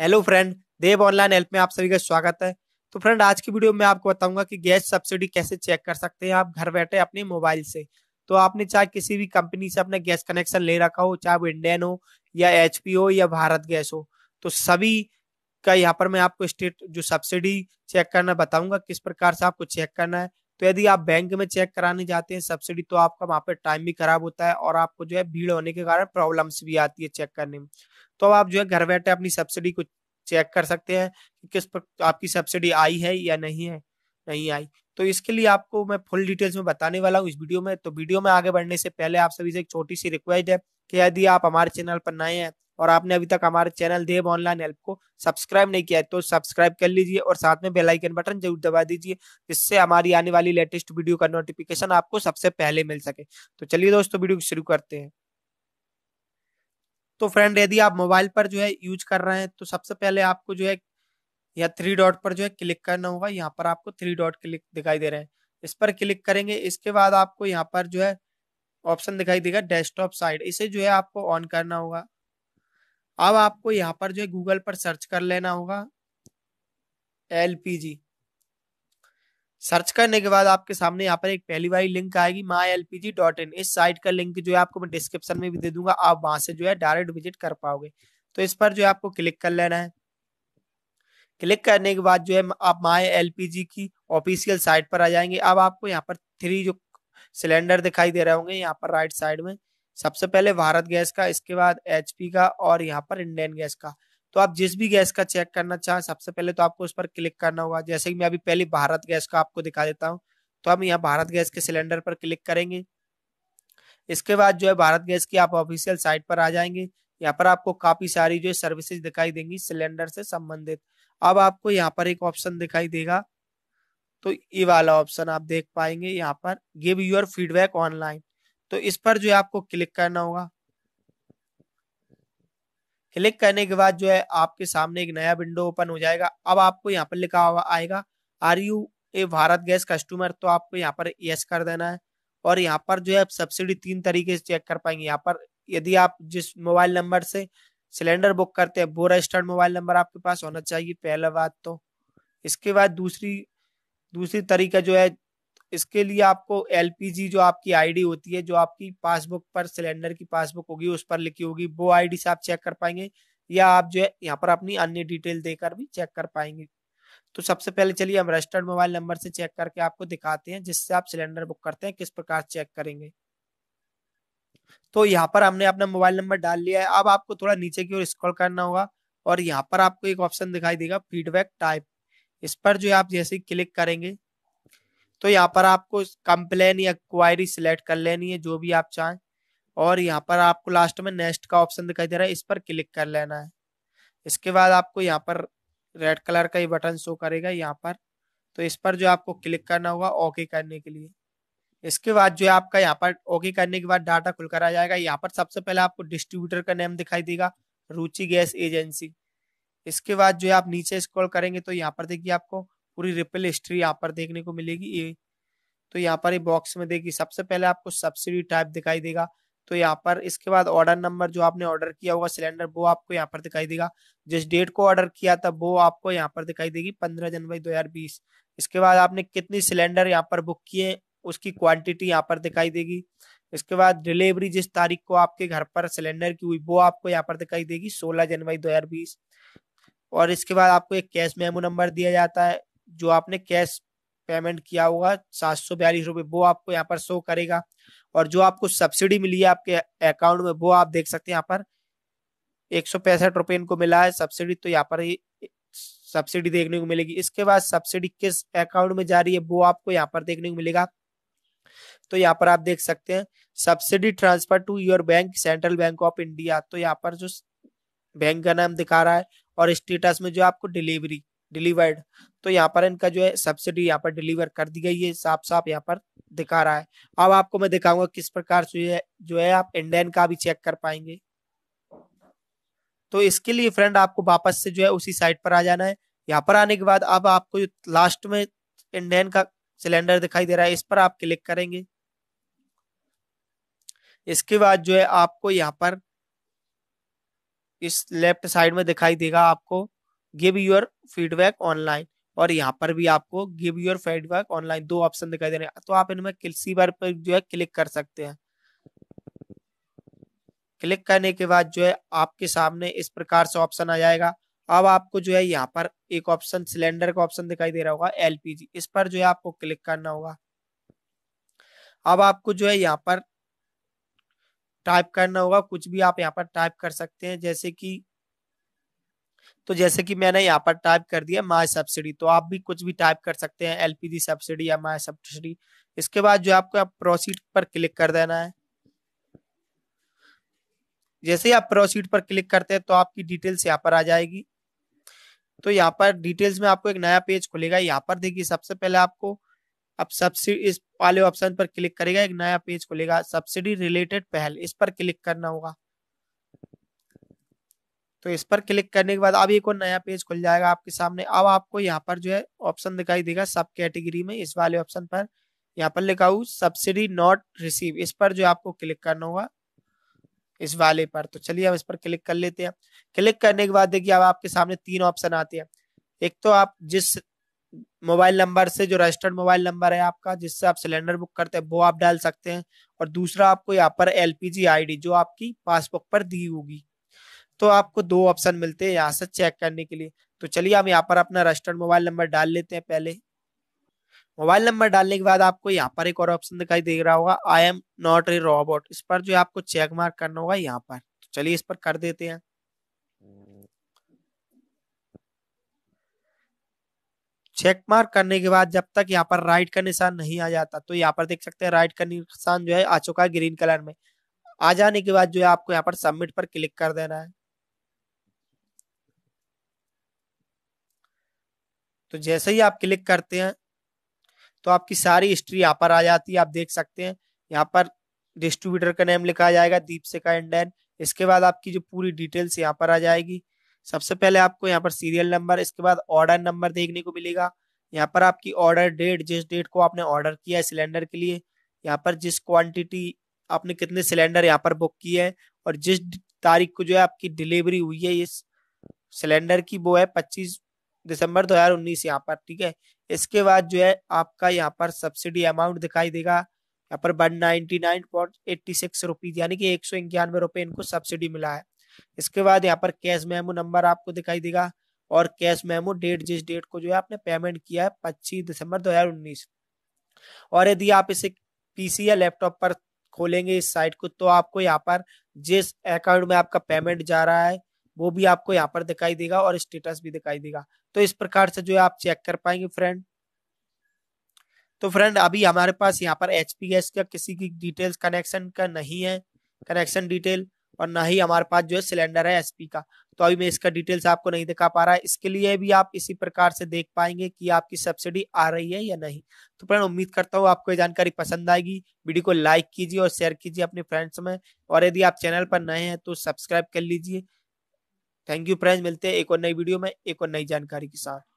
hello friend Dev online help में आप सभी का स्वागत है तो फ्रेंड आज की वीडियो में आपको बताऊंगा कि गैस सब्सिडी कैसे चेक कर सकते हैं आप घर बैठे अपने मोबाइल से तो आपने चाहे किसी भी कंपनी से अपना गैस कनेक्शन ले रखा हो चाहे वो इंडियन हो या एच हो या भारत गैस हो तो सभी का यहाँ पर मैं आपको स्टेट जो सब्सिडी चेक करना बताऊंगा किस प्रकार से आपको चेक करना है तो यदि आप बैंक में चेक कराने जाते हैं सब्सिडी तो आपका वहाँ पर टाइम भी खराब होता है और आपको जो है भीड़ होने के कारण प्रॉब्लम्स भी आती है चेक करने में तो अब आप जो है घर बैठे अपनी सब्सिडी को चेक कर सकते हैं कि किस पर आपकी सब्सिडी आई है या नहीं है नहीं आई तो इसके लिए आपको मैं फुल डिटेल्स में बताने वाला हूँ इस वीडियो में तो वीडियो में आगे बढ़ने से पहले आप सभी से एक छोटी सी रिक्वेस्ट है कि यदि आप हमारे चैनल पर नए हैं और आपने अभी तक हमारे चैनल देव ऑनलाइन हेल्प को सब्सक्राइब नहीं किया है तो सब्सक्राइब कर लीजिए और साथ में बेल आइकन बटन जरूर दबा दीजिए जिससे हमारी आने वाली लेटेस्ट वीडियो का नोटिफिकेशन आपको सबसे पहले मिल सके तो चलिए दोस्तों वीडियो शुरू करते हैं तो फ्रेंड यदि आप मोबाइल पर जो है यूज कर रहे हैं तो सबसे पहले आपको जो है या थ्री डॉट पर जो है क्लिक करना होगा यहाँ पर आपको थ्री डॉट क्लिक दिखाई दे रहे हैं इस पर क्लिक करेंगे इसके बाद आपको यहाँ पर जो है ऑप्शन दिखाई देगा डेस्कटॉप साइड इसे जो है आपको ऑन करना होगा अब आपको यहाँ पर जो है गूगल पर सर्च कर लेना होगा एल पी जी सर्च करने के बाद आपके सामने यहाँ पर एक पहली बार लिंक आएगी my L P G dot in इस साइट का लिंक जो है आपको मैं डिस्क्रिप्शन में भी दे दूंगा आप वहां से जो है डायरेक्ट विजिट कर पाओगे तो इस पर जो है आपको क्लिक कर लेना है क्लिक करने के बाद जो है आप माई एल पी जी की ऑफिशियल साइट पर आ जाएंगे अब आपको यहाँ पर थ्री जो सिलेंडर दिखाई दे रहे होंगे यहाँ पर राइट साइड में सबसे पहले भारत गैस का इसके बाद एचपी का और यहाँ पर इंडियन गैस का तो आप जिस भी गैस का चेक करना चाहें सबसे पहले तो आपको उस पर क्लिक करना होगा जैसे कि मैं अभी पहले भारत गैस का आपको दिखा देता हूँ तो हम यहाँ भारत गैस के सिलेंडर पर क्लिक करेंगे इसके बाद जो है भारत गैस की आप ऑफिशियल साइट पर आ जाएंगे यहाँ पर आपको काफी सारी जो है सर्विसेज दिखाई देंगी सिलेंडर से संबंधित अब आपको यहाँ पर एक ऑप्शन दिखाई देगा तो ये वाला ऑप्शन आप देख पाएंगे यहाँ पर गिव योर फीडबैक ऑनलाइन तो इस पर जो है आपको क्लिक करना होगा क्लिक करने के बाद जो है आपके सामने एक नया विंडो ओपन हो जाएगा अब आपको यहाँ पर लिखा हुआ आएगा are you a Bharat gas customer तो आपको यहाँ पर यस कर देना है और यहाँ पर जो है आप सब्सिडी तीन तरीके से चेक कर पाएंगे यहाँ पर यदि आप जिस मोबाइल नंबर से सिलेंडर बुक करते हैं वो रजिस्टर्ड मोबाइल नंबर आपके पास होना चाहिए पहला बात तो इसके बाद दूसरी दूसरी तरीका जो है इसके लिए आपको एलपीजी जो आपकी आईडी होती है जो आपकी पासबुक पर सिलेंडर की पासबुक होगी उस पर लिखी होगी वो आईडी से आप चेक कर पाएंगे या आप जो है यहाँ पर अपनी अन्य डिटेल देकर भी चेक कर पाएंगे तो सबसे पहले चलिए हम रजिस्टर्ड मोबाइल नंबर से चेक करके आपको दिखाते हैं जिससे आप सिलेंडर बुक करते हैं किस प्रकार चेक करेंगे तो यहाँ पर हमने अपना मोबाइल नंबर डाल लिया है अब आपको थोड़ा नीचे की ओर स्क्रॉल करना होगा और यहाँ पर आपको एक ऑप्शन दिखाई देगा फीडबैक टाइप इस पर जो आप जैसे क्लिक करेंगे तो यहाँ पर आपको कंप्लेन या क्वायरी सिलेक्ट कर लेनी है जो भी आप चाहें और यहाँ पर आपको लास्ट में नेक्स्ट का ऑप्शन दिखाई दे रहा है इस पर क्लिक कर लेना है इसके बाद आपको यहाँ पर रेड कलर का ये बटन शो करेगा यहाँ पर तो इस पर जो आपको क्लिक करना होगा ओके करने के लिए इसके बाद जो आपका यहाँ पर ओके करने के बाद डाटा खुलकर आ जाएगा यहाँ पर सबसे पहले आपको डिस्ट्रीब्यूटर का नेम दिखाई देगा रुचि गैस एजेंसी इसके बाद जो है आप नीचे स्क्रॉल करेंगे तो यहाँ पर देखिए आपको पूरी रिपल हिस्ट्री यहाँ पर देखने को मिलेगी ये तो यहाँ पर ये बॉक्स में देगी सबसे पहले आपको सब्सिडी टाइप दिखाई देगा तो यहाँ पर इसके बाद ऑर्डर नंबर जो आपने ऑर्डर किया होगा सिलेंडर वो आपको यहाँ पर दिखाई देगा जिस डेट को ऑर्डर किया था वो आपको यहाँ पर दिखाई देगी पंद्रह जनवरी दो इसके बाद आपने कितनी सिलेंडर यहाँ पर बुक किए उसकी क्वांटिटी यहाँ पर दिखाई देगी इसके बाद डिलीवरी जिस तारीख को आपके घर पर सिलेंडर की हुई वो आपको यहाँ पर दिखाई देगी सोलह जनवरी 2020 और इसके बाद आपको एक कैश मेमो नंबर दिया जाता है जो आपने कैश पेमेंट किया होगा सात सौ बयालीस रुपये वो आपको यहाँ पर शो करेगा और जो आपको सब्सिडी मिली है आपके अकाउंट में वो आप देख सकते हैं यहाँ पर एक सौ पैंसठ रुपये इनको मिला है सब्सिडी तो यहाँ पर ही सब्सिडी देखने को मिलेगी इसके बाद सब्सिडी किस अकाउंट में जा रही है वो आपको यहाँ पर देखने को मिलेगा तो यहाँ पर आप देख सकते हैं subsidy transfer to your bank central bank of India तो यहाँ पर जो बैंक का नाम दिखा रहा है और स्टेटस में जो आपको डिलीवरी डिलीवर्ड तो यहाँ पर इनका जो है सब्सिडी यहाँ पर डिलीवर कर दी गई है साफ साफ यहाँ पर दिखा रहा है अब आपको मैं दिखाऊंगा किस प्रकार से जो है आप इंडियन का भी चेक कर पाएंगे तो इसके लिए फ्रेंड आपको वापस से जो है उसी साइट पर आ जाना है यहाँ पर आने के बाद अब आपको लास्ट में इंडियन का सिलेंडर दिखाई दे रहा है इस पर आप क्लिक करेंगे इसके बाद जो है आपको यहाँ पर इस लेफ्ट साइड में दिखाई देगा आपको गिव योर फीडबैक ऑनलाइन और यहाँ पर भी आपको गिव योर फीडबैक ऑनलाइन दो ऑप्शन दिखाई दे रहे हैं तो आप इनमें किसी बार पर जो है क्लिक कर सकते हैं क्लिक करने के बाद जो है आपके सामने इस प्रकार से ऑप्शन आ जाएगा अब आपको जो है यहाँ पर एक ऑप्शन सिलेंडर का ऑप्शन दिखाई दे रहा होगा एलपीजी इस पर जो है आपको क्लिक करना होगा अब आपको जो है यहाँ पर टाइप करना होगा कुछ भी आप यहाँ पर टाइप कर सकते हैं जैसे कि तो जैसे कि मैंने यहाँ पर टाइप कर दिया माय सब्सिडी तो आप भी कुछ भी टाइप कर सकते हैं एलपीजी सब्सिडी या माय सब्सिडी इसके बाद जो आपको आप प्रोसीड पर क्लिक कर देना है जैसे ही आप प्रोसीड पर क्लिक करते हैं तो आपकी डिटेल्स यहाँ पर आ जाएगी तो यहाँ पर डिटेल्स में आपको एक नया पेज खुलेगा यहाँ पर देखिए सबसे पहले आपको अब सब्सिडी इस वाले ऑप्शन पर क्लिक करेगा एक नया पेज खुलेगा सब्सिडी रिलेटेड पहल इस पर क्लिक करना होगा तो इस पर क्लिक करने के बाद अब एक और नया पेज खुल जाएगा आपके सामने अब आपको यहाँ पर जो है ऑप्शन दिखाई देगा सब कैटेगरी में इस वाले ऑप्शन पर यहाँ पर लिखा हुआ सब्सिडी नॉट रिसीव इस पर जो आपको क्लिक करना होगा इस वाले पर तो चलिए हम इस पर क्लिक कर लेते हैं क्लिक करने के बाद देखिए अब आपके सामने तीन ऑप्शन आते हैं एक तो आप जिस मोबाइल नंबर से जो रजिस्टर्ड मोबाइल नंबर है आपका जिससे आप सिलेंडर बुक करते हैं वो आप डाल सकते हैं और दूसरा आपको यहाँ पर एलपीजी आईडी जो आपकी पासबुक पर दी होगी तो आपको दो ऑप्शन मिलते हैं यहाँ से चेक करने के लिए तो चलिए हम यहाँ पर अपना रजिस्टर्ड मोबाइल नंबर डाल लेते हैं पहले मोबाइल नंबर डालने के बाद आपको यहाँ पर एक और ऑप्शन दिखाई दे रहा होगा I am not a robot इस पर जो आपको चेक मार्क करना होगा यहाँ पर तो चलिए इस पर कर देते हैं चेक मार्क करने के बाद जब तक यहाँ पर राइट का निशान नहीं आ जाता तो यहाँ पर देख सकते हैं राइट का निशान जो है आ चुका है ग्रीन कलर में आ जाने के बाद जो है आपको यहाँ पर सबमिट पर क्लिक कर देना है तो जैसे ही आप क्लिक करते हैं तो आपकी सारी हिस्ट्री यहाँ पर आ जाती है आप देख सकते हैं यहाँ पर डिस्ट्रीब्यूटर का नेम लिखा जाएगा दीप शिखा इंडियन इसके बाद आपकी जो पूरी डिटेल्स यहाँ पर आ जाएगी सबसे पहले आपको यहाँ पर सीरियल नंबर इसके बाद ऑर्डर नंबर देखने को मिलेगा यहाँ पर आपकी ऑर्डर डेट जिस डेट को आपने ऑर्डर किया है सिलेंडर के लिए यहाँ पर जिस क्वांटिटी आपने कितने सिलेंडर यहाँ पर बुक किए हैं और जिस तारीख को जो है आपकी डिलीवरी हुई है इस सिलेंडर की वो है पच्चीस दिसंबर 2019 यहाँ पर ठीक है इसके बाद जो है आपका यहाँ पर सब्सिडी अमाउंट दिखाई देगा यहाँ पर one ninety nine point eighty six rupees यानी कि एक सौ इक्यानवे रुपये इनको सब्सिडी मिला है इसके बाद यहाँ पर कैश मेमो नंबर आपको दिखाई देगा और कैश मेमो डेट जिस डेट को जो है आपने पेमेंट किया है पच्चीस दिसंबर उन्नीस और यदि आप इसे पीसी या लैपटॉप पर खोलेंगे इस साइट को तो आपको यहाँ पर जिस अकाउंट में आपका पेमेंट जा रहा है वो भी आपको यहाँ पर दिखाई देगा और स्टेटस भी दिखाई देगा तो इस प्रकार से जो है आप चेक कर पाएंगे फ्रेंड तो फ्रेंड अभी हमारे पास यहाँ पर एच पी गैस का किसी की डिटेल्स कनेक्शन का नहीं है कनेक्शन डिटेल और ना ही हमारे पास जो है सिलेंडर है एसपी का तो अभी मैं इसका डिटेल्स आपको नहीं दिखा पा रहा है इसके लिए भी आप इसी प्रकार से देख पाएंगे कि आपकी सब्सिडी आ रही है या नहीं तो फ्रेंड उम्मीद करता हूँ आपको ये जानकारी पसंद आएगी वीडियो को लाइक कीजिए और शेयर कीजिए अपने फ्रेंड्स में और यदि आप चैनल पर नए हैं तो सब्सक्राइब कर लीजिए थैंक यू फ्रेंड्स मिलते हैं एक और नई वीडियो में एक और नई जानकारी के साथ